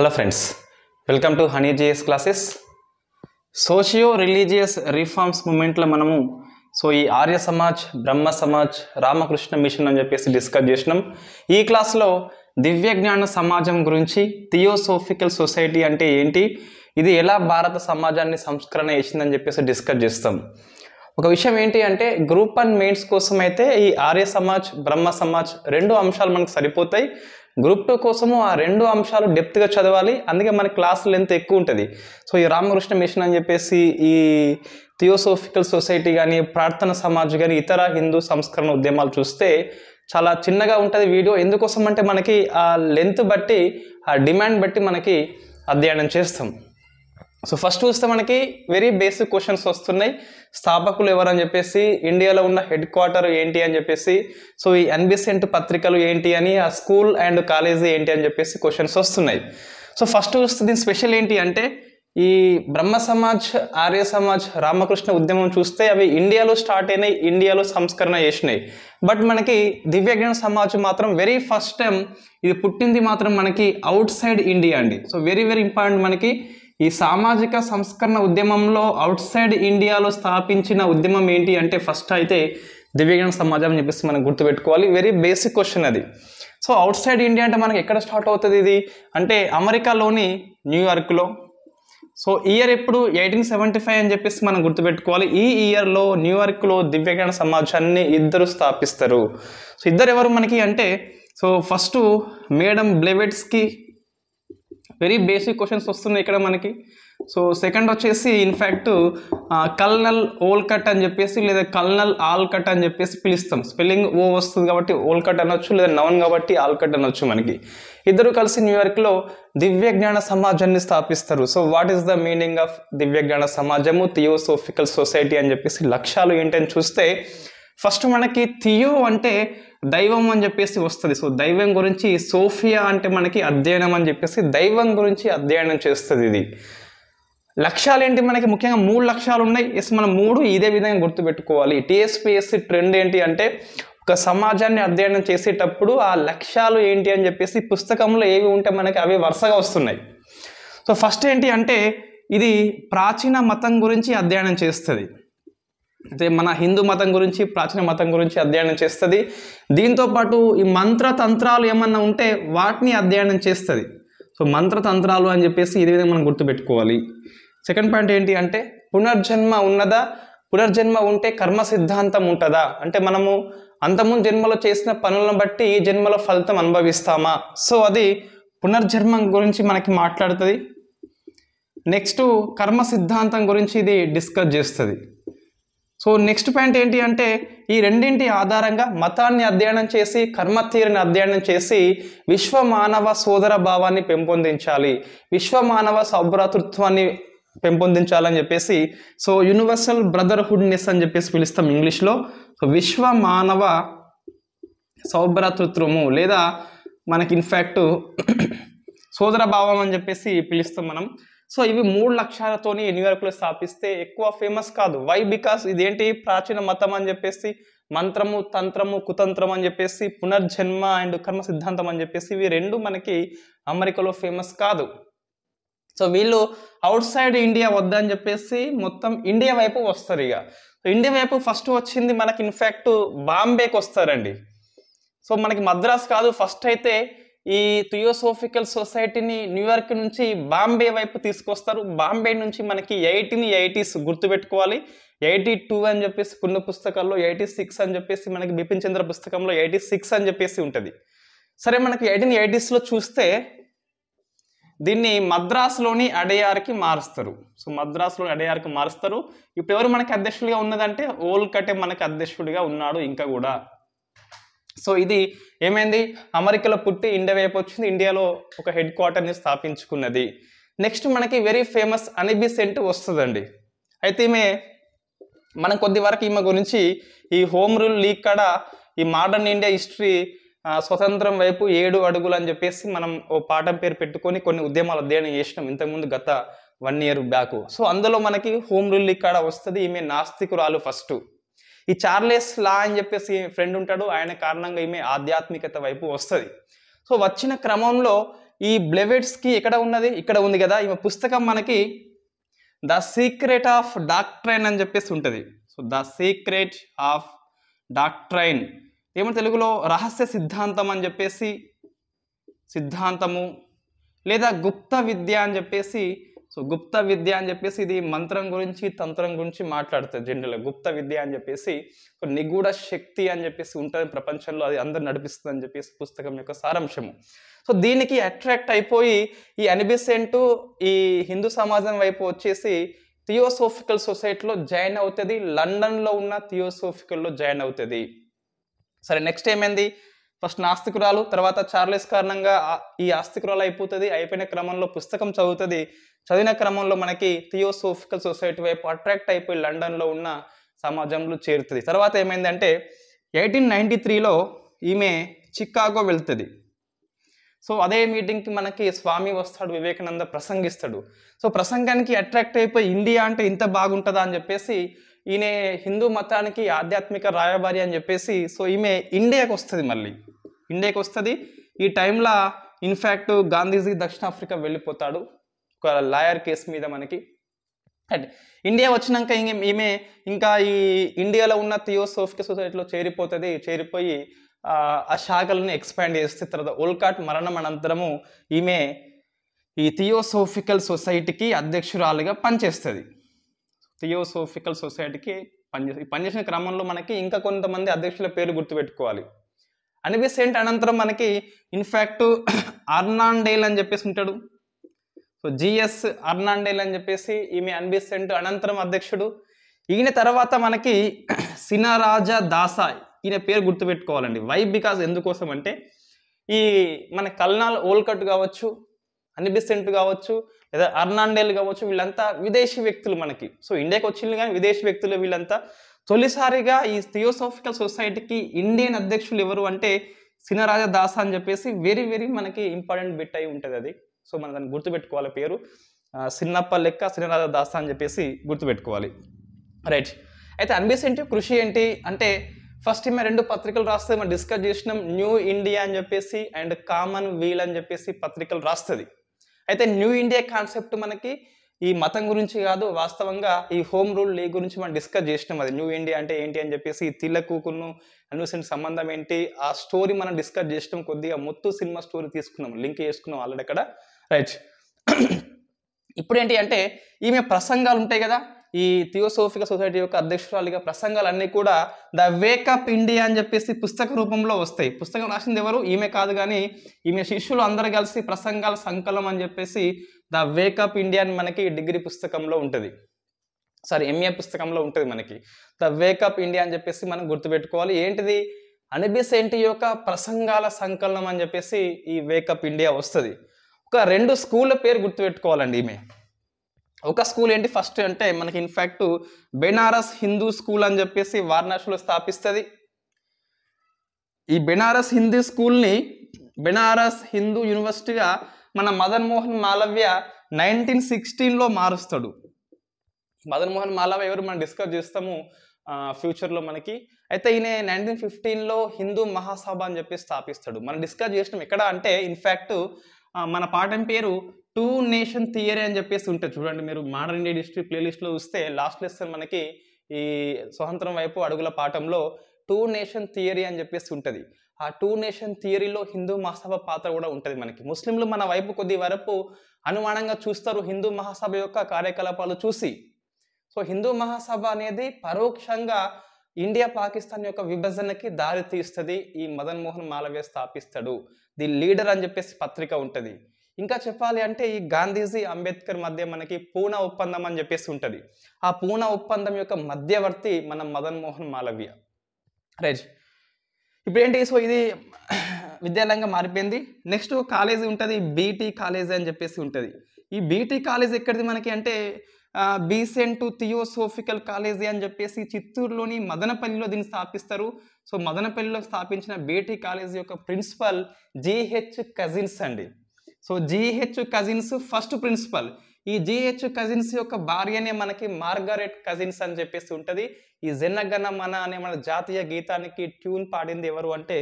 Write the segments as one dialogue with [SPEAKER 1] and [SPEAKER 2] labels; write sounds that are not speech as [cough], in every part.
[SPEAKER 1] hello friends welcome to honey GS classes socio religious reforms మూమెంట్లో మనము so ఈ Arya Samaj Brahmo Samaj Ramakrishna mission అని చెప్పేసి డిస్కస్ చేసినాం ఈ క్లాస్లో దివ్యజ్ఞాన సమాజం గురించి థియోసోఫికల్ సొసైటీ అంటే ఏంటి ఇది ఎలా భారత సమాజాన్ని సంస్కరణ చేసిందని చెప్పేసి డిస్కస్ చేస్తాం ఒక విషయం ఏంటి అంటే గ్రూప్ అండ్ మెయిన్స్ కోసం అయితే ఈ ఆర్య సమాజ్ బ్రహ్మ సమాజ్ రెండు అంశాలు మనకు సరిపోతాయి గ్రూప్ టూ కోసము ఆ రెండు అంశాలు డెప్త్గా చదవాలి అందుకే మన క్లాస్ లెంత్ ఎక్కువ ఉంటుంది సో ఈ రామకృష్ణ మిషన్ అని చెప్పేసి ఈ థియోసోఫికల్ సొసైటీ కానీ ప్రార్థన సమాజ్ కానీ ఇతర హిందూ సంస్కరణ ఉద్యమాలు చూస్తే చాలా చిన్నగా ఉంటుంది వీడియో ఎందుకోసం అంటే మనకి ఆ లెంత్ బట్టి ఆ డిమాండ్ బట్టి మనకి అధ్యయనం చేస్తాం సో ఫస్ట్ చూస్తే మనకి వెరీ బేసిక్ క్వశ్చన్స్ వస్తున్నాయి స్థాపకులు ఎవరని చెప్పేసి ఇండియాలో ఉన్న హెడ్ క్వార్టర్ ఏంటి అని చెప్పేసి సో ఈ ఎన్బిసెంట్ పత్రికలు ఏంటి అని ఆ స్కూల్ అండ్ కాలేజీ ఏంటి అని చెప్పేసి క్వశ్చన్స్ వస్తున్నాయి సో ఫస్ట్ చూస్తే దీని స్పెషల్ ఏంటి అంటే ఈ బ్రహ్మ సమాజ్ ఆర్య సమాజ్ రామకృష్ణ ఉద్యమం చూస్తే అవి ఇండియాలో స్టార్ట్ అయినాయి ఇండియాలో సంస్కరణ చేసినాయి బట్ మనకి దివ్యజ్ఞాన సమాజ్ మాత్రం వెరీ ఫస్ట్ టైం ఇది పుట్టింది మాత్రం మనకి అవుట్ సైడ్ ఇండియా అండి సో వెరీ వెరీ ఇంపార్టెంట్ మనకి ఈ సామాజిక సంస్కరణ ఉద్యమంలో అవుట్ సైడ్ ఇండియాలో స్థాపించిన ఉద్యమం ఏంటి అంటే ఫస్ట్ అయితే దివ్యజ్ఞాన సమాజం అని చెప్పేసి మనం గుర్తుపెట్టుకోవాలి వెరీ బేసిక్ క్వశ్చన్ అది సో అవుట్ సైడ్ ఇండియా అంటే మనకి ఎక్కడ స్టార్ట్ అవుతుంది ఇది అంటే అమెరికాలోని న్యూయార్క్లో సో ఇయర్ ఎప్పుడు ఎయిటీన్ సెవెంటీ ఫైవ్ అని చెప్పేసి మనం గుర్తుపెట్టుకోవాలి ఈ ఇయర్లో న్యూయార్క్లో దివ్యజ్ఞాన సమాజాన్ని ఇద్దరు స్థాపిస్తారు సో ఇద్దరు ఎవరు మనకి అంటే so first madam Blavatsky very basic questions వస్తున్నాయి ఇక్కడ మనకి సో సెకండ్ వచ్చేసి ఇన్ఫ్యాక్ట్ కల్నల్ ఓల్ కట్ అని చెప్పేసి లేదా కల్నల్ ఆల్ కట్ అని చెప్పేసి పిలుస్తాం స్పెల్లింగ్ ఓ వస్తుంది కాబట్టి ఓల్ కట్ అనొచ్చు లేదా నవన్ కాబట్టి ఆల్ కట్ అనొచ్చు మనకి ఇద్దరు కలిసి న్యూయార్క్లో దివ్య జ్ఞాన సమాజాన్ని స్థాపిస్తారు so what is the meaning of దివ్య జ్ఞాన సమాజము థియోసోఫికల్ సొసైటీ అని చెప్పేసి లక్ష్యాలు ఏంటని చూస్తే ఫస్ట్ మనకి థియో అంటే దైవం అని చెప్పేసి వస్తుంది సో దైవం గురించి సోఫియా అంటే మనకి అధ్యయనం అని చెప్పేసి దైవం గురించి అధ్యయనం చేస్తుంది ఇది లక్ష్యాలు ఏంటి మనకి ముఖ్యంగా మూడు లక్ష్యాలు ఉన్నాయి ఎస్ మనం మూడు ఇదే విధంగా గుర్తుపెట్టుకోవాలి టీఎస్పిఎస్సి ట్రెండ్ ఏంటి అంటే ఒక సమాజాన్ని అధ్యయనం చేసేటప్పుడు ఆ లక్ష్యాలు ఏంటి అని చెప్పేసి పుస్తకంలో ఏవి ఉంటే మనకి అవి వరుసగా వస్తున్నాయి సో ఫస్ట్ ఏంటి అంటే ఇది ప్రాచీన మతం గురించి అధ్యయనం చేస్తుంది అయితే మన హిందూ మతం గురించి ప్రాచీన మతం గురించి అధ్యయనం చేస్తుంది దీంతోపాటు ఈ మంత్రతంత్రాలు ఏమన్నా ఉంటే వాటిని అధ్యయనం చేస్తుంది సో మంత్రతంత్రాలు అని చెప్పేసి ఇది విధంగా మనం గుర్తుపెట్టుకోవాలి సెకండ్ పాయింట్ ఏంటి అంటే పునర్జన్మ ఉన్నదా పునర్జన్మ ఉంటే కర్మ సిద్ధాంతం ఉంటుందా అంటే మనము అంతముందు జన్మలో చేసిన పనులను బట్టి ఈ జన్మలో ఫలితం అనుభవిస్తామా సో అది పునర్జన్మ గురించి మనకి మాట్లాడుతుంది నెక్స్ట్ కర్మ సిద్ధాంతం గురించి ఇది డిస్కస్ చేస్తుంది సో నెక్స్ట్ పాయింట్ ఏంటి అంటే ఈ రెండింటి ఆధారంగా మతాన్ని అధ్యయనం చేసి కర్మ తీరుని అధ్యయనం చేసి విశ్వ మానవ సోదర భావాన్ని పెంపొందించాలి విశ్వ మానవ సౌభ్రాతృత్వాన్ని పెంపొందించాలని చెప్పేసి సో యూనివర్సల్ బ్రదర్హుడ్నెస్ అని చెప్పేసి పిలుస్తాం ఇంగ్లీష్లో సో విశ్వ మానవ సౌభ్రాతృత్వము లేదా మనకి ఇన్ఫ్యాక్ట్ సోదర భావం అని చెప్పేసి పిలుస్తాం మనం సో ఇవి మూడు లక్ష్యాలతోని న్యూయార్క్లో స్థాపిస్తే ఎక్కువ ఫేమస్ కాదు వై బికాస్ ఇదేంటి ప్రాచీన మతం అని చెప్పేసి మంత్రము తంత్రము కుతంత్రం అని చెప్పేసి పునర్జన్మ అండ్ కర్మ సిద్ధాంతం అని చెప్పేసి ఇవి రెండు మనకి అమెరికాలో ఫేమస్ కాదు సో వీళ్ళు అవుట్ సైడ్ ఇండియా వద్దని చెప్పేసి మొత్తం ఇండియా వైపు వస్తారు ఇక ఇండియా వైపు ఫస్ట్ వచ్చింది మనకి ఇన్ఫ్యాక్ట్ బాంబేకి వస్తారండి సో మనకి మద్రాస్ కాదు ఫస్ట్ అయితే ఈ థియోసోఫికల్ సొసైటీని న్యూయార్క్ నుంచి బాంబే వైపు తీసుకొస్తారు బాంబే నుంచి మనకి ఎయిటీని ఎయిటీస్ గుర్తుపెట్టుకోవాలి ఎయిటీ టూ అని చెప్పేసి కొన్ని పుస్తకాల్లో ఎయిటీ సిక్స్ అని చెప్పేసి మనకి బిపిన్ చంద్ర పుస్తకంలో ఎయిటీ సిక్స్ అని చెప్పేసి ఉంటుంది సరే మనకి ఎయిటీన్ ఎయిటీస్లో చూస్తే దీన్ని మద్రాసులోని అడయార్కి మారుస్తారు సో మద్రాసులోని అడయార్కి మారుస్తారు ఇప్పుడు ఎవరు మనకి అధ్యక్షుడిగా ఉన్నదంటే ఓల్కటే మనకి అధ్యక్షుడిగా ఉన్నాడు ఇంకా కూడా సో ఇది ఏమైంది అమెరికాలో పుట్టి ఇండియా వైపు వచ్చింది ఇండియాలో ఒక హెడ్ క్వార్టర్ని స్థాపించుకున్నది నెక్స్ట్ మనకి వెరీ ఫేమస్ అనిబి సెంట్ వస్తుందండి అయితే ఈమె మనం కొద్ది వరకు ఈమె గురించి ఈ హోమ్ రూల్ లీగ్ కాడ ఈ మోడర్న్ ఇండియా హిస్టరీ స్వతంత్రం వైపు ఏడు అడుగులు అని చెప్పేసి మనం ఓ పాఠం పేరు పెట్టుకొని కొన్ని ఉద్యమాలు అధ్యయనం చేసినాం ఇంతకుముందు గత వన్ ఇయర్ బ్యాక్ సో అందులో మనకి హోమ్ రూల్ లీగ్ కాడ వస్తుంది ఈమె నాస్తికురాలు ఫస్ట్ ఈ చార్లెస్ లా అని చెప్పేసి ఫ్రెండ్ ఉంటాడు ఆయన కారణంగా ఈమె ఆధ్యాత్మికత వైపు వస్తుంది సో వచ్చిన క్రమంలో ఈ బ్లెవెట్స్కి ఎక్కడ ఉన్నది ఇక్కడ ఉంది కదా ఈమె పుస్తకం మనకి ద సీక్రెట్ ఆఫ్ డాక్ట్రైన్ అని చెప్పేసి ఉంటుంది so the secret of doctrine ఏమో తెలుగులో రహస్య సిద్ధాంతం అని చెప్పేసి సిద్ధాంతము లేదా గుప్త విద్య అని చెప్పేసి సో గుప్త విద్య అని చెప్పేసి ఇది మంత్రం గురించి తంత్రం గురించి మాట్లాడుతుంది జనరల్గా గుప్త విద్య అని చెప్పేసి నిగూఢ శక్తి అని చెప్పేసి ఉంటుంది ప్రపంచంలో అది అందరు నడిపిస్తుంది అని చెప్పేసి పుస్తకం యొక్క సారాంశము సో దీనికి అట్రాక్ట్ అయిపోయి ఈ అనిబిసెంట్ ఈ హిందూ సమాజం వైపు వచ్చేసి థియోసోఫికల్ సొసైటీలో జాయిన్ అవుతుంది లండన్లో ఉన్న థియోసోఫికల్లో జాయిన్ అవుతుంది సరే నెక్స్ట్ ఏమైంది ఫస్ట్ నాస్తికురాలు తర్వాత చార్లెస్ కారణంగా ఈ ఆస్తికురాలు అయిపోతుంది అయిపోయిన క్రమంలో పుస్తకం చదువుతుంది చదివిన క్రమంలో మనకి థియోసోఫికల్ సొసైటీ వైపు అట్రాక్ట్ అయిపోయి లండన్లో ఉన్న సమాజంలో చేరుతుంది తర్వాత ఏమైందంటే ఎయిటీన్ నైంటీ త్రీలో ఈమె చికాగో వెళ్తుంది సో అదే మీటింగ్కి మనకి స్వామి వస్తాడు వివేకానంద ప్రసంగిస్తాడు సో ప్రసంగానికి అట్రాక్ట్ అయిపోయి ఇండియా అంటే ఇంత బాగుంటుందా అని చెప్పేసి ఈయన హిందూ మతానికి ఆధ్యాత్మిక రాయబారి అని చెప్పేసి సో ఈమె ఇండియాకి వస్తుంది మళ్ళీ ఇండియాకి వస్తుంది ఈ టైంలో ఇన్ఫ్యాక్ట్ గాంధీజీ దక్షిణాఫ్రికా వెళ్ళిపోతాడు ఒక లాయర్ కేసు మీద మనకి అంటే ఇండియా వచ్చినాక ఇంక ఈమె ఇంకా ఈ ఇండియాలో ఉన్న థియోసోఫిక్ సొసైటీలో చేరిపోతుంది చేరిపోయి ఆ శాఖలను ఎక్స్పాండ్ చేస్తే తర్వాత ఓల్కాట్ మరణం అనంతరము ఈమె ఈ థియోసోఫికల్ సొసైటీకి అధ్యక్షురాలుగా పనిచేస్తుంది థియోసోఫికల్ సొసైటీకి పనిచేసి పనిచేసిన క్రమంలో మనకి ఇంకా కొంతమంది అధ్యక్షుల పేర్లు గుర్తుపెట్టుకోవాలి అనివి సెంట్ అనంతరం మనకి ఇన్ఫ్యాక్ట్ అర్నాండేల్ అని చెప్పేసి ఉంటాడు సో జిఎస్ అర్నాండేల్ అని చెప్పేసి ఈమె అన్బి సెంట్ అనంతరం అధ్యక్షుడు ఈయన తర్వాత మనకి సినరాజా దాసాయ్ ఈయన పేరు గుర్తుపెట్టుకోవాలండి వై బికాజ్ ఎందుకోసం అంటే ఈ మన కల్నాల్ ఓల్కట్ కావచ్చు అన్ని కావచ్చు లేదా అర్నాండేల్ కావచ్చు వీళ్ళంతా విదేశీ వ్యక్తులు మనకి సో ఇండియాకి వచ్చింది కానీ విదేశీ వ్యక్తులు వీళ్ళంతా తొలిసారిగా ఈ థియోసాఫికల్ సొసైటీకి ఇండియన్ అధ్యక్షులు ఎవరు అంటే సినరాజ దాస్ అని చెప్పేసి వెరీ వెరీ మనకి ఇంపార్టెంట్ బిట్ అయి ఉంటుంది అది సో మనం దాన్ని గుర్తుపెట్టుకోవాలి పేరు సిన్నప్ప లెక్క సినరాజ దాస్ అని చెప్పేసి గుర్తుపెట్టుకోవాలి రైట్ అయితే అన్బిసెంట్ ఏంటి కృషి ఏంటి అంటే ఫస్ట్ మేము రెండు పత్రికలు రాస్తే మనం డిస్కస్ చేసినాం న్యూ ఇండియా అని చెప్పేసి అండ్ కామన్ వీల్ అని చెప్పేసి పత్రికలు రాస్తుంది అయితే న్యూ ఇండియా కాన్సెప్ట్ మనకి ఈ మతం గురించి కాదు వాస్తవంగా ఈ హోమ్ రూల్ లే గురించి మనం డిస్కస్ చేసినాం అది న్యూ ఇండియా అంటే ఏంటి అని చెప్పేసి ఈ కూకును అన్వసిన సంబంధం ఏంటి ఆ స్టోరీ మనం డిస్కస్ చేసినాం కొద్దిగా మొత్తం సినిమా స్టోరీ తీసుకున్నాం లింక్ చేసుకున్నాం ఆల్రెడీ అక్కడ రైట్ [clears throat] ఇప్పుడేంటి అంటే ఈమె ప్రసంగాలు ఉంటాయి కదా ఈ థియోసోఫిక సొసైటీ యొక్క అధ్యక్షురాలిగా ప్రసంగాలన్నీ కూడా ద వేకప్ ఇండియా అని చెప్పేసి పుస్తక రూపంలో వస్తాయి పుస్తకం రాసింది ఎవరు ఈమె కాదు కానీ ఈమె శిష్యులు అందరూ కలిసి ప్రసంగాల సంకలం అని చెప్పేసి ద వేకప్ ఇండియా అని మనకి డిగ్రీ పుస్తకంలో ఉంటుంది సారీ ఎంఏ పుస్తకంలో ఉంటుంది మనకి ద వేకప్ ఇండియా అని చెప్పేసి మనం గుర్తుపెట్టుకోవాలి ఏంటిది అనిబిసెంటి యొక్క ప్రసంగాల సంకలనం అని చెప్పేసి ఈ వేకప్ ఇండియా వస్తుంది ఒక రెండు స్కూళ్ళ పేరు గుర్తుపెట్టుకోవాలండి ఈమె ఒక స్కూల్ ఏంటి ఫస్ట్ అంటే మనకి ఇన్ఫ్యాక్ట్ బెనారస్ హిందూ స్కూల్ అని చెప్పేసి వారణాసిలో స్థాపిస్తుంది ఈ బెనారస్ హిందూ స్కూల్ని బెనారస్ హిందూ యూనివర్సిటీగా మన మదన్ మోహన్ మాలవ్య నైన్టీన్ సిక్స్టీన్లో మారుస్తాడు మదన్ మోహన్ మాలవ్య ఎవరు మనం డిస్కస్ చేస్తాము ఫ్యూచర్లో మనకి అయితే ఈయన నైన్టీన్ ఫిఫ్టీన్లో హిందూ మహాసభ అని చెప్పి స్థాపిస్తాడు మనం డిస్కస్ చేసినాం ఎక్కడ అంటే ఇన్ఫ్యాక్ట్ మన పాఠం పేరు టూ నేషన్ థియరీ అని చెప్పేసి ఉంటుంది చూడండి మీరు మోడర్న్ ఇండియన్ హిస్టరీ ప్లేలిస్ట్లో చూస్తే లాస్ట్ లెసన్ మనకి ఈ స్వతంత్రం వైపు అడుగుల పాఠంలో టూ నేషన్ థియరీ అని చెప్పేసి ఉంటుంది ఆ టూ నేషన్ థియరీలో హిందూ మహాసభ పాత్ర కూడా ఉంటుంది మనకి ముస్లింలు మన వైపు కొద్ది వరకు అనుమానంగా చూస్తారు హిందూ మహాసభ యొక్క కార్యకలాపాలు చూసి సో హిందూ మహాసభ అనేది పరోక్షంగా ఇండియా పాకిస్తాన్ యొక్క విభజనకి దారి తీస్తుంది ఈ మదన్ మోహన్ మాలవ్య స్థాపిస్తాడు ది లీడర్ అని చెప్పేసి పత్రిక ఉంటుంది ఇంకా చెప్పాలి అంటే ఈ గాంధీజీ అంబేద్కర్ మధ్య మనకి పూనా ఒప్పందం అని చెప్పేసి ఉంటుంది ఆ పూనా ఒప్పందం యొక్క మధ్యవర్తి మన మదన్ మోహన్ మాలవ్య రైట్ ఇప్పుడు ఏంటి సో ఇది విద్యాలయంగా మారిపోయింది నెక్స్ట్ కాలేజీ ఉంటుంది బీటీ కాలేజీ అని చెప్పేసి ఉంటుంది ఈ బీటీ కాలేజ్ ఎక్కడిది మనకి అంటే బీసెంట్ థియోసోఫికల్ కాలేజీ అని చెప్పేసి చిత్తూరులోని మదనపల్లిలో దీన్ని స్థాపిస్తారు సో మదనపల్లిలో స్థాపించిన బీటీ కాలేజీ యొక్క ప్రిన్సిపల్ జిహెచ్ కజిన్స్ అండి so GH Cousins first principal ఈ జీహెచ్ కజిన్స్ యొక్క భార్యనే మనకి మార్గరెట్ కజిన్స్ అని చెప్పేసి ఉంటుంది ఈ జనగణ మన అనే మన జాతీయ గీతానికి ట్యూన్ పాడింది ఎవరు అంటే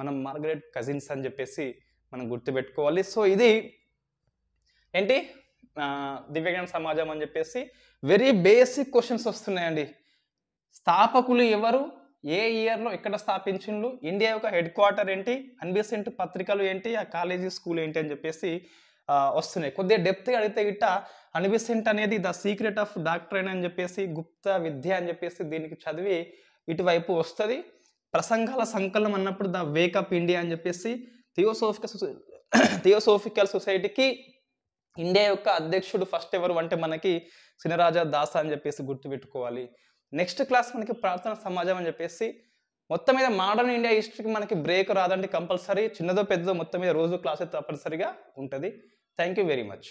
[SPEAKER 1] మనం మార్గరెట్ కజిన్స్ అని చెప్పేసి మనం గుర్తుపెట్టుకోవాలి సో ఇది ఏంటి దివ్యజ్ఞాన సమాజం అని చెప్పేసి వెరీ బేసిక్ క్వశ్చన్స్ వస్తున్నాయండి స్థాపకులు ఎవరు ఏ ఇయర్లో ఎక్కడ స్థాపించిండ్రు ఇండియా యొక్క హెడ్ క్వార్టర్ ఏంటి అన్బిసెంట్ పత్రికలు ఏంటి ఆ కాలేజీ స్కూల్ ఏంటి అని చెప్పేసి వస్తున్నాయి కొద్దిగా డెప్త్గా అడిగితే ఇట్ట అన్బిసెంట్ అనేది ద సీక్రెట్ ఆఫ్ డాక్టరైన్ అని చెప్పేసి గుప్త విద్య అని చెప్పేసి దీనికి చదివి ఇటువైపు వస్తుంది ప్రసంగాల సంకలనం అన్నప్పుడు ద వేకప్ ఇండియా అని చెప్పేసి థియోసోఫికల్ థియోసోఫికల్ సొసైటీకి ఇండియా యొక్క అధ్యక్షుడు ఫస్ట్ ఎవరు అంటే మనకి సినరాజా దాస్ అని చెప్పేసి గుర్తుపెట్టుకోవాలి నెక్స్ట్ క్లాస్ మనకి ప్రార్థన సమాజం అని చెప్పేసి మొత్తం మీద మోడర్న్ ఇండియా హిస్టరీకి మనకి బ్రేక్ రాదంటే కంపల్సరీ చిన్నదో పెద్దదో మొత్తం మీద రోజు క్లాస్ అయితే తప్పనిసరిగా ఉంటుంది థ్యాంక్ యూ వెరీ మచ్